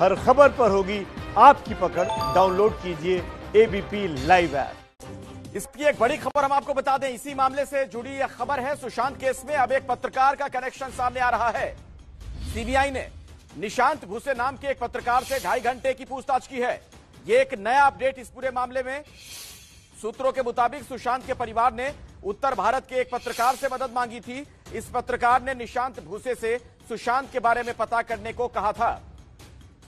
हर खबर पर होगी आपकी पकड़ डाउनलोड कीजिए एबीपी लाइव ऐप इसकी एक बड़ी खबर हम आपको बता दें इसी मामले से जुड़ी यह खबर है सुशांत केस में अब एक पत्रकार का कनेक्शन सामने आ रहा है सीबीआई ने निशांत भूसे नाम के एक पत्रकार से ढाई घंटे की पूछताछ की है ये एक नया अपडेट इस पूरे मामले में सूत्रों के मुताबिक सुशांत के परिवार ने उत्तर भारत के एक पत्रकार से मदद मांगी थी इस पत्रकार ने निशांत भूसे से सुशांत के बारे में पता करने को कहा था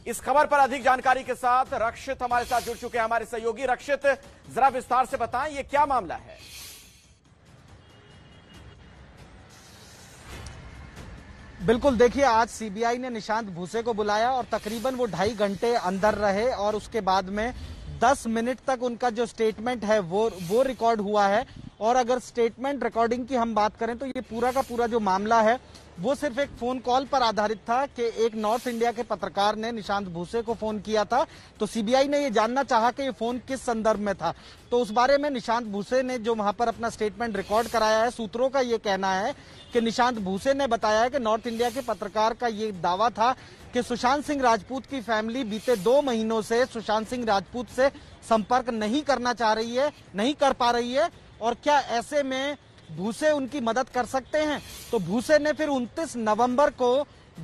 इस खबर पर अधिक जानकारी के साथ रक्षित हमारे साथ जुड़ चुके हैं हमारे सहयोगी रक्षित जरा विस्तार से बताएं ये क्या मामला है बिल्कुल देखिए आज सीबीआई ने निशांत भूसे को बुलाया और तकरीबन वो ढाई घंटे अंदर रहे और उसके बाद में दस मिनट तक उनका जो स्टेटमेंट है वो वो रिकॉर्ड हुआ है और अगर स्टेटमेंट रिकॉर्डिंग की हम बात करें तो ये पूरा का पूरा जो मामला है वो सिर्फ एक फोन कॉल पर आधारित था कि एक नॉर्थ इंडिया के पत्रकार ने निशांत भूसे को फोन किया था तो सीबीआई ने ये जानना चाहा कि ये फोन किस संदर्भ में था तो उस बारे में निशांत भूसे ने जो वहां पर अपना स्टेटमेंट रिकॉर्ड कराया है सूत्रों का ये कहना है कि निशांत भूसे ने बताया है कि नॉर्थ इंडिया के पत्रकार का ये दावा था कि सुशांत सिंह राजपूत की फैमिली बीते दो महीनों से सुशांत सिंह राजपूत से संपर्क नहीं करना चाह रही है नहीं कर पा रही है और क्या ऐसे में भूसे उनकी मदद कर सकते हैं तो भूसे ने फिर 29 नवंबर को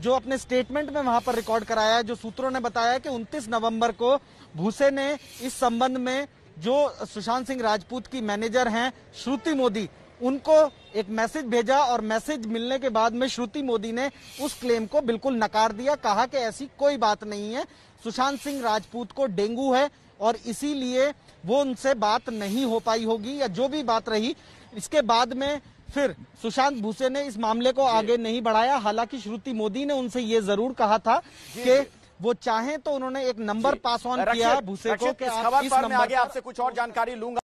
जो अपने स्टेटमेंट में वहां पर रिकॉर्ड कराया है जो सूत्रों ने बताया कि 29 नवंबर को भूसे ने इस संबंध में जो सुशांत सिंह राजपूत की मैनेजर हैं श्रुति मोदी उनको एक मैसेज भेजा और मैसेज मिलने के बाद में श्रुति मोदी ने उस क्लेम को बिल्कुल नकार दिया कहा कि ऐसी कोई बात नहीं है सुशांत सिंह राजपूत को डेंगू है और इसीलिए वो उनसे बात नहीं हो पाई होगी या जो भी बात रही इसके बाद में फिर सुशांत भूसे ने इस मामले को आगे नहीं बढ़ाया हालांकि श्रुति मोदी ने उनसे ये जरूर कहा था कि वो चाहे तो उन्होंने एक नंबर पास ऑन किया भूसे को कि इस आपसे कुछ और जानकारी लूंगा